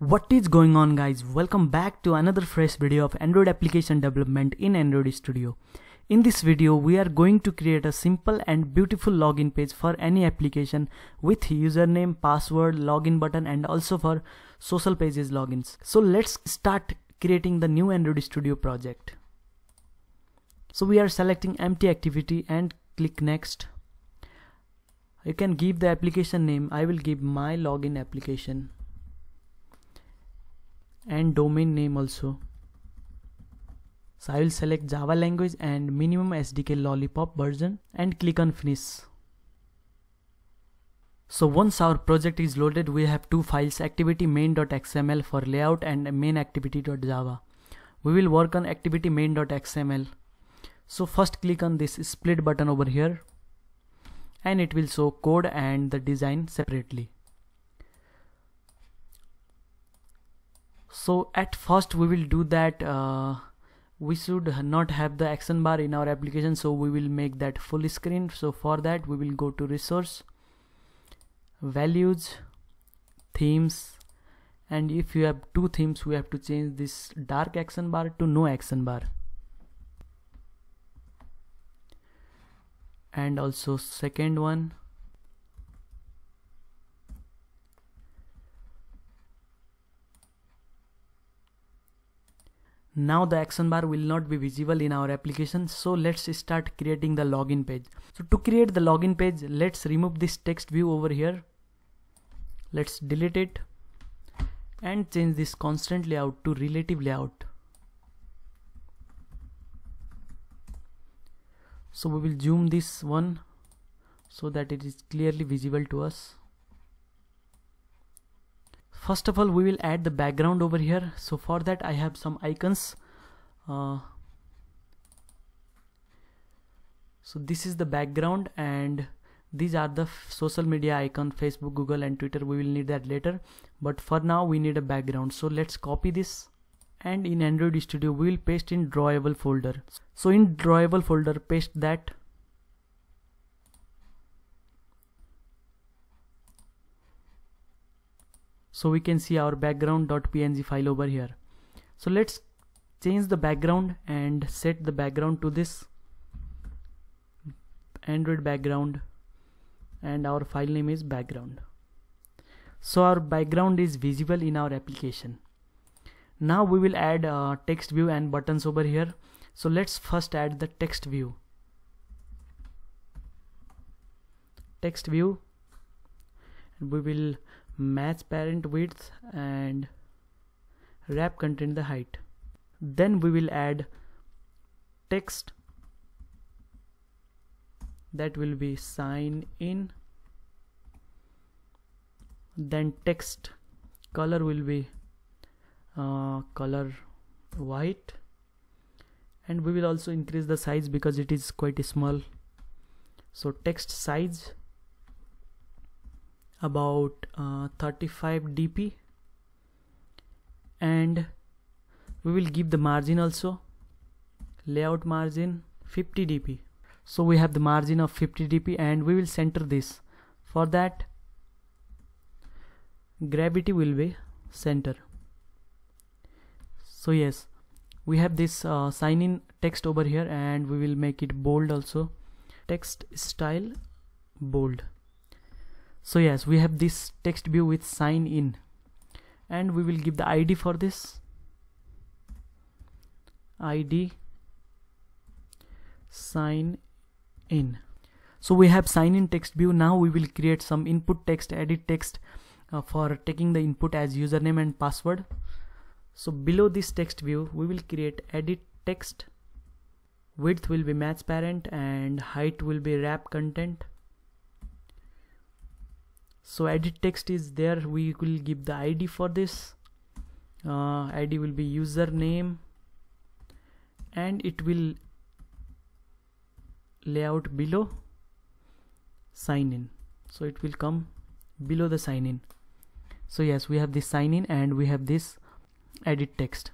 What is going on guys, welcome back to another fresh video of Android application development in Android Studio. In this video, we are going to create a simple and beautiful login page for any application with username, password, login button and also for social pages logins. So let's start creating the new Android Studio project. So we are selecting empty activity and click next. You can give the application name. I will give my login application and domain name also so I will select Java language and minimum SDK lollipop version and click on finish. So once our project is loaded, we have two files activity main.xml for layout and main activity.java. We will work on activity main.xml. So first click on this split button over here and it will show code and the design separately. so at first we will do that uh, we should not have the action bar in our application so we will make that full screen so for that we will go to resource values themes and if you have two themes we have to change this dark action bar to no action bar and also second one Now the action bar will not be visible in our application so let's start creating the login page. So to create the login page let's remove this text view over here. Let's delete it and change this constant layout to relative layout. So we will zoom this one so that it is clearly visible to us first of all we will add the background over here so for that I have some icons uh, so this is the background and these are the social media icon Facebook Google and Twitter we will need that later but for now we need a background so let's copy this and in Android Studio we will paste in drawable folder so in drawable folder paste that So we can see our background.png file over here. So let's change the background and set the background to this Android background and our file name is background. So our background is visible in our application. Now we will add uh, text view and buttons over here. So let's first add the text view. Text view. We will match parent width and wrap contain the height then we will add text that will be sign in then text color will be uh, color white and we will also increase the size because it is quite small so text size about uh, 35 dp and we will give the margin also layout margin 50 dp so we have the margin of 50 dp and we will center this for that gravity will be center so yes we have this uh, sign in text over here and we will make it bold also text style bold so yes we have this text view with sign in and we will give the id for this id sign in so we have sign in text view now we will create some input text edit text uh, for taking the input as username and password so below this text view we will create edit text width will be match parent and height will be wrap content so edit text is there we will give the id for this uh, id will be username and it will layout below sign in so it will come below the sign in so yes we have this sign in and we have this edit text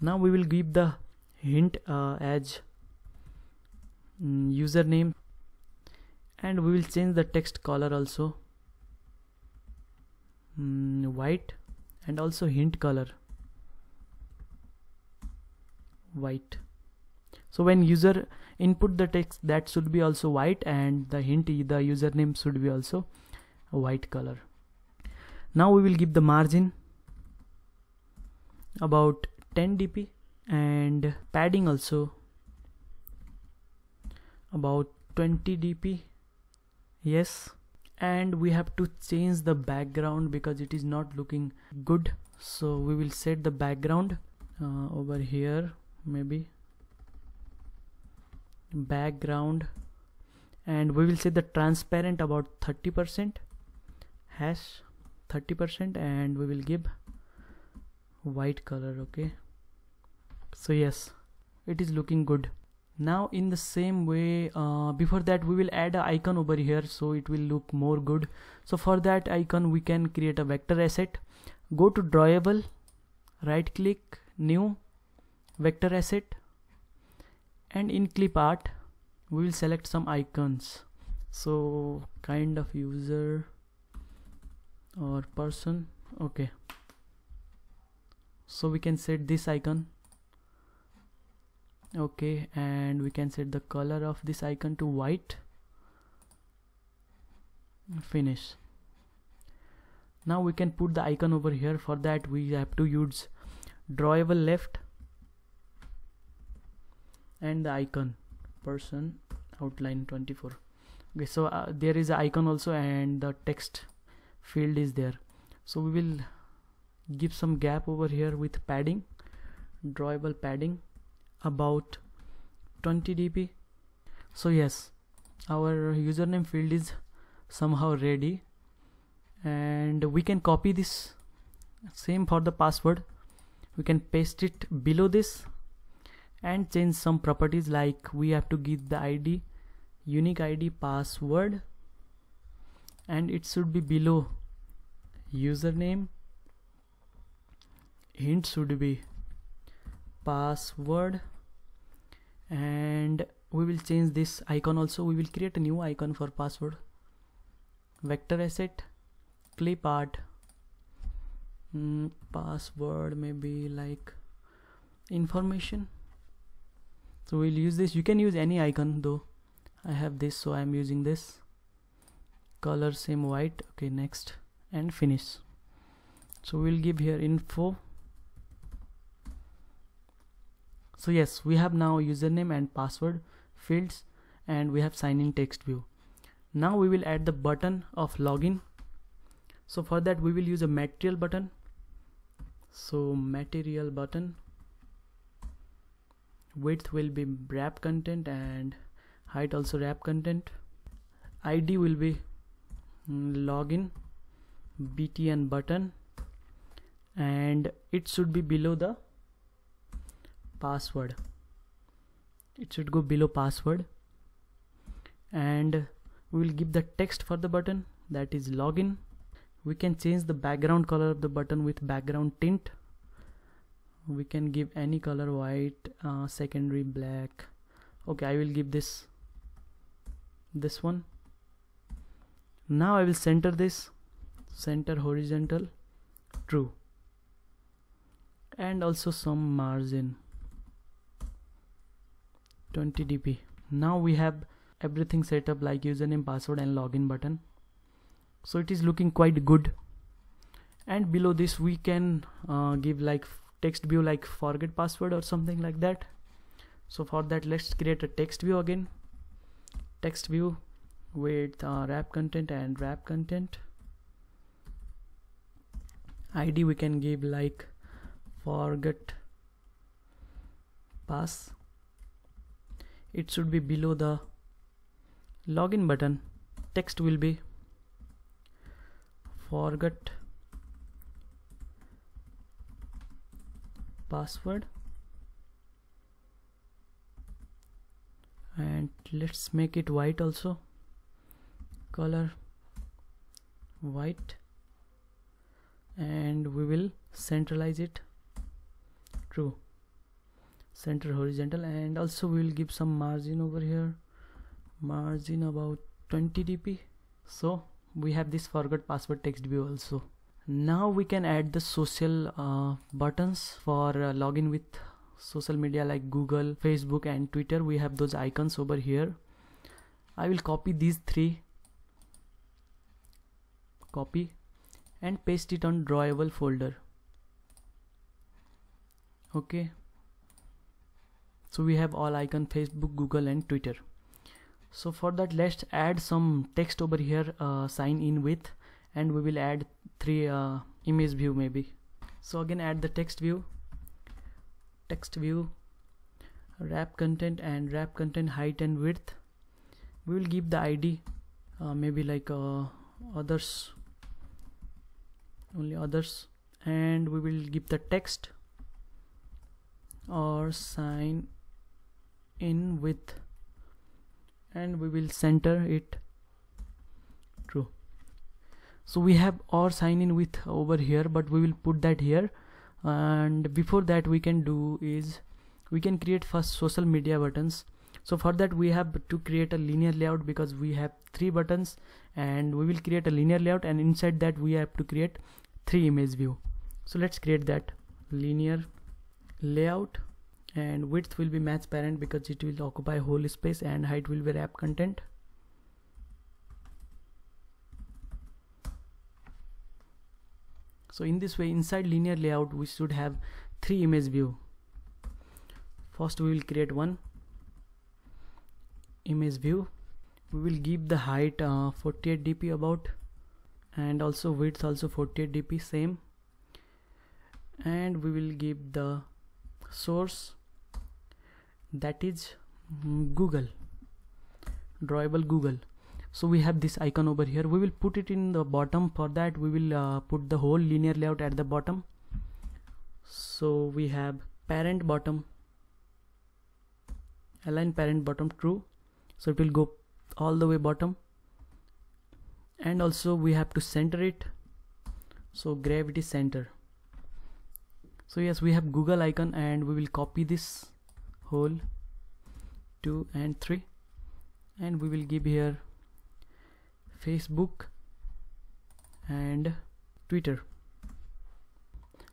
now we will give the hint uh, as mm, username and we will change the text color also mm, white and also hint color white so when user input the text that should be also white and the hint the username should be also white color now we will give the margin about 10 dp and padding also about 20 dp yes and we have to change the background because it is not looking good so we will set the background uh, over here maybe background and we will set the transparent about 30% hash 30% and we will give white color okay so yes it is looking good now in the same way uh, before that we will add an icon over here so it will look more good so for that icon we can create a vector asset go to drawable right click new vector asset and in clip art we will select some icons so kind of user or person okay so we can set this icon okay and we can set the color of this icon to white finish now we can put the icon over here for that we have to use drawable left and the icon person outline 24 okay so uh, there is an icon also and the text field is there so we will give some gap over here with padding drawable padding about 20 db so yes our username field is somehow ready and we can copy this same for the password we can paste it below this and change some properties like we have to give the id unique id password and it should be below username hint should be password and we will change this icon also we will create a new icon for password vector asset clip art mm, password maybe like information so we'll use this you can use any icon though I have this so I'm using this color same white okay next and finish so we'll give here info so yes we have now username and password fields and we have sign in text view now we will add the button of login so for that we will use a material button so material button width will be wrap content and height also wrap content id will be mm, login btn button and it should be below the password it should go below password and we will give the text for the button that is login we can change the background color of the button with background tint we can give any color white uh, secondary black okay I will give this this one now I will center this center horizontal true and also some margin 20 dp now we have everything set up like username password and login button so it is looking quite good and below this we can uh, give like text view like forget password or something like that so for that let's create a text view again text view with uh, wrap content and wrap content id we can give like forget pass it should be below the login button text will be forget password and let's make it white also color white and we will centralize it true center horizontal and also we will give some margin over here margin about 20 dp so we have this forgot password text view also now we can add the social uh, buttons for uh, login with social media like google facebook and twitter we have those icons over here i will copy these three copy and paste it on drawable folder okay so we have all icon facebook google and twitter so for that let's add some text over here uh, sign in with and we will add three uh, image view maybe so again add the text view text view wrap content and wrap content height and width we will give the id uh, maybe like uh, others only others and we will give the text or sign in with and we will center it true so we have our sign in with over here but we will put that here and before that we can do is we can create first social media buttons so for that we have to create a linear layout because we have three buttons and we will create a linear layout and inside that we have to create three image view so let's create that linear layout and width will be match parent because it will occupy whole space and height will be wrap content so in this way inside linear layout we should have three image view first we will create one image view we will give the height uh, 48 dp about and also width also 48 dp same and we will give the source that is mm, google drawable google so we have this icon over here we will put it in the bottom for that we will uh, put the whole linear layout at the bottom so we have parent bottom align parent bottom true so it will go all the way bottom and also we have to center it so gravity center so yes we have google icon and we will copy this whole 2 and 3 and we will give here Facebook and Twitter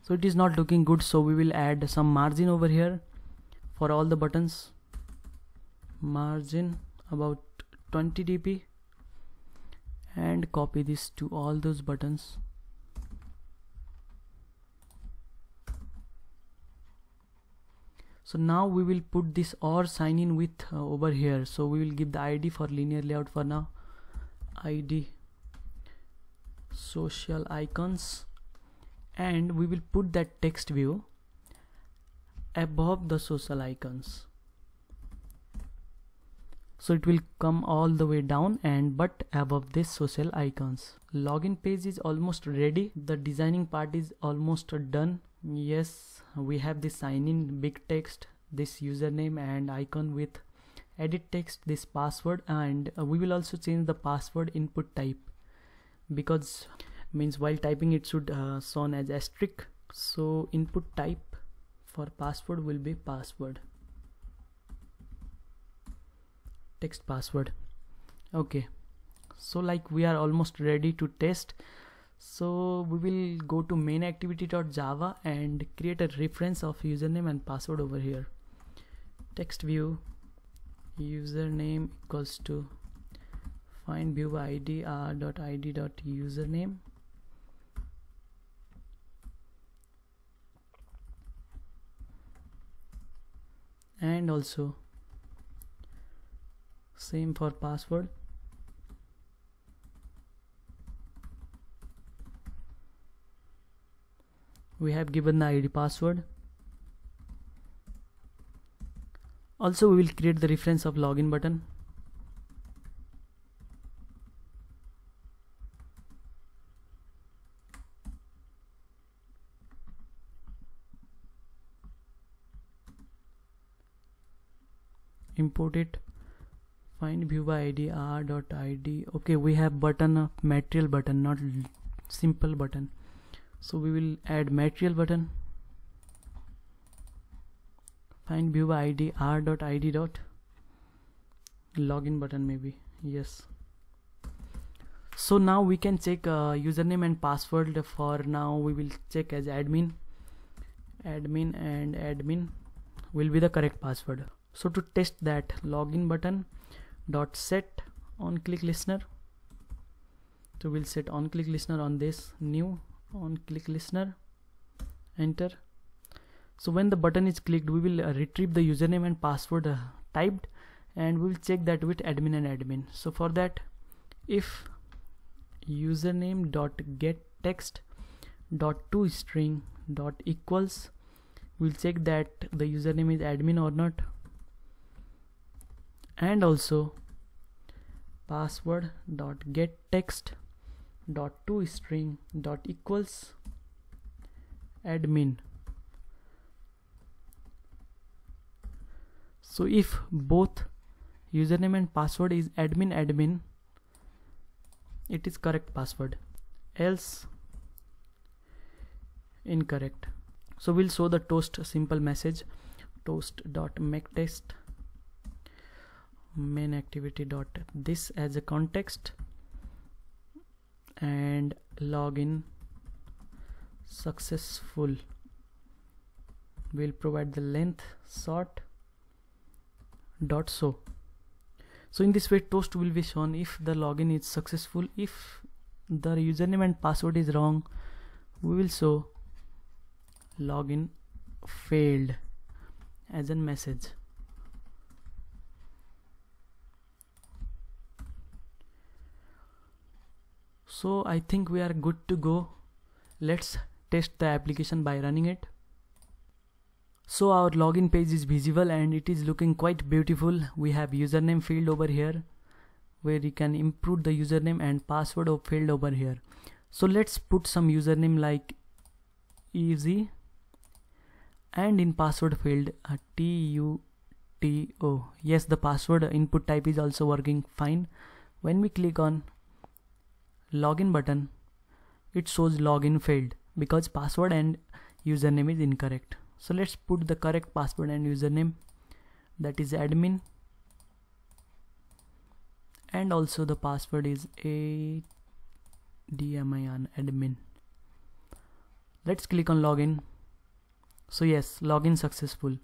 so it is not looking good so we will add some margin over here for all the buttons margin about 20 dp and copy this to all those buttons so now we will put this or sign in with uh, over here so we will give the id for linear layout for now id social icons and we will put that text view above the social icons so it will come all the way down and but above this social icons login page is almost ready the designing part is almost done yes we have the sign in big text this username and icon with edit text this password and uh, we will also change the password input type because means while typing it should uh, sound as asterisk so input type for password will be password text password okay so like we are almost ready to test so we will go to main activity.java and create a reference of username and password over here text view username equals to find view id r.id username and also same for password we have given the id password also we will create the reference of login button import it find view by id r dot id okay we have button of material button not simple button so we will add material button find view id r dot id dot login button maybe yes so now we can check uh, username and password for now we will check as admin admin and admin will be the correct password so to test that login button dot set on click listener so we'll set on click listener on this new on click listener enter so when the button is clicked we will uh, retrieve the username and password uh, typed and we will check that with admin and admin so for that if username dot get text dot to string dot equals we'll check that the username is admin or not and also password dot get text dot to string dot equals admin so if both username and password is admin admin it is correct password else incorrect so we'll show the toast simple message toast dot make test main activity dot this as a context and login successful we'll provide the length sort dot so so in this way toast will be shown if the login is successful if the username and password is wrong we will show login failed as a message so I think we are good to go let's test the application by running it so our login page is visible and it is looking quite beautiful we have username field over here where you can input the username and password of field over here so let's put some username like easy and in password field uh, T-U-T-O yes the password input type is also working fine when we click on login button, it shows login failed because password and username is incorrect. So let's put the correct password and username that is admin and also the password is admin. admin let's click on login so yes login successful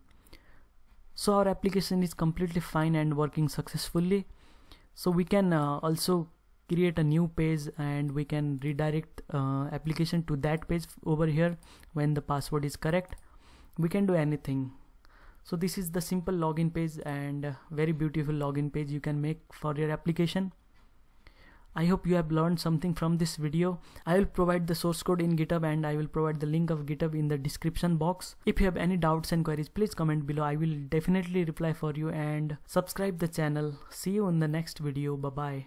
so our application is completely fine and working successfully so we can uh, also create a new page and we can redirect uh, application to that page over here when the password is correct we can do anything so this is the simple login page and very beautiful login page you can make for your application I hope you have learned something from this video. I will provide the source code in GitHub and I will provide the link of GitHub in the description box. If you have any doubts and queries, please comment below. I will definitely reply for you and subscribe the channel. See you in the next video. Bye bye.